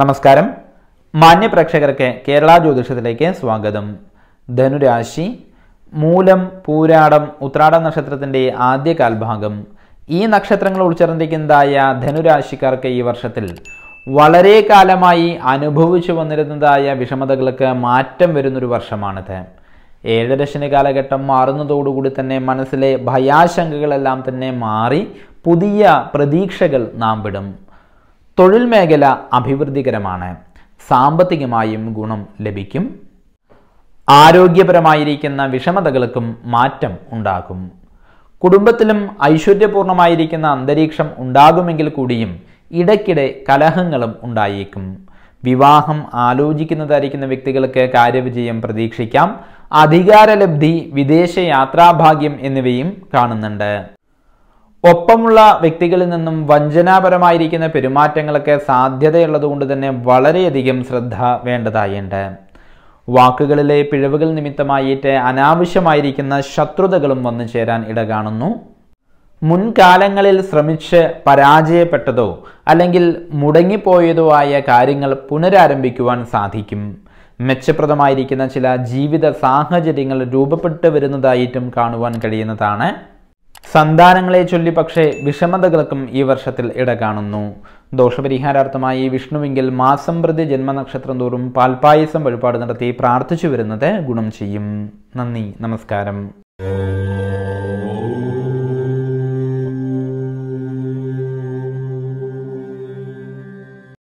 നമസ്കാരം മാന്യപ്രേക്ഷകർക്ക് കേരള ജ്യോതിഷത്തിലേക്ക് സ്വാഗതം ധനുരാശി മൂലം പൂരാടം ഉത്രാടം നക്ഷത്രത്തിൻ്റെ ആദ്യ കാൽഭാഗം ഈ നക്ഷത്രങ്ങൾ ഉൾച്ചേർന്നിരിക്കുന്നതായ ധനുരാശിക്കാർക്ക് ഈ വർഷത്തിൽ വളരെ കാലമായി അനുഭവിച്ചു വന്നിരുന്നതായ വിഷമതകൾക്ക് മാറ്റം വരുന്നൊരു വർഷമാണിത് ഏഴരശനി കാലഘട്ടം മാറുന്നതോടുകൂടി തന്നെ മനസ്സിലെ ഭയാശങ്കകളെല്ലാം തന്നെ മാറി പുതിയ പ്രതീക്ഷകൾ നാം വിടും തൊഴിൽ മേഖല അഭിവൃദ്ധികരമാണ് സാമ്പത്തികമായും ഗുണം ലഭിക്കും ആരോഗ്യപരമായിരിക്കുന്ന വിഷമതകൾക്കും മാറ്റം ഉണ്ടാകും കുടുംബത്തിലും ഐശ്വര്യപൂർണമായിരിക്കുന്ന അന്തരീക്ഷം ഉണ്ടാകുമെങ്കിൽ കൂടിയും ഇടയ്ക്കിടെ കലഹങ്ങളും ഉണ്ടായേക്കും വിവാഹം ആലോചിക്കുന്നതായിരിക്കുന്ന വ്യക്തികൾക്ക് കാര്യവിജയം പ്രതീക്ഷിക്കാം അധികാരലബ്ധി വിദേശ യാത്രാഭാഗ്യം എന്നിവയും കാണുന്നുണ്ട് ഒപ്പമുള്ള വ്യക്തികളിൽ നിന്നും വഞ്ചനാപരമായിരിക്കുന്ന പെരുമാറ്റങ്ങളൊക്കെ സാധ്യതയുള്ളതുകൊണ്ട് തന്നെ വളരെയധികം ശ്രദ്ധ വേണ്ടതായുണ്ട് വാക്കുകളിലെ പിഴവുകൾ നിമിത്തമായിട്ട് അനാവശ്യമായിരിക്കുന്ന ശത്രുതകളും വന്നു ചേരാൻ ഇട കാണുന്നു മുൻകാലങ്ങളിൽ ശ്രമിച്ച് പരാജയപ്പെട്ടതോ അല്ലെങ്കിൽ മുടങ്ങിപ്പോയതോ ആയ കാര്യങ്ങൾ പുനരാരംഭിക്കുവാൻ സാധിക്കും മെച്ചപ്രദമായിരിക്കുന്ന ചില ജീവിത സാഹചര്യങ്ങൾ രൂപപ്പെട്ടു വരുന്നതായിട്ടും കാണുവാൻ കഴിയുന്നതാണ് സന്താനങ്ങളെ ചൊല്ലി പക്ഷേ വിഷമതകൾക്കും ഈ വർഷത്തിൽ ഇട കാണുന്നു ദോഷപരിഹാരാർത്ഥമായി വിഷ്ണുവെങ്കിൽ മാസം പ്രതി ജന്മനക്ഷത്രം തോറും പാൽപായസം വഴിപാട് നടത്തി പ്രാർത്ഥിച്ചു വരുന്നത് ഗുണം ചെയ്യും നന്ദി നമസ്കാരം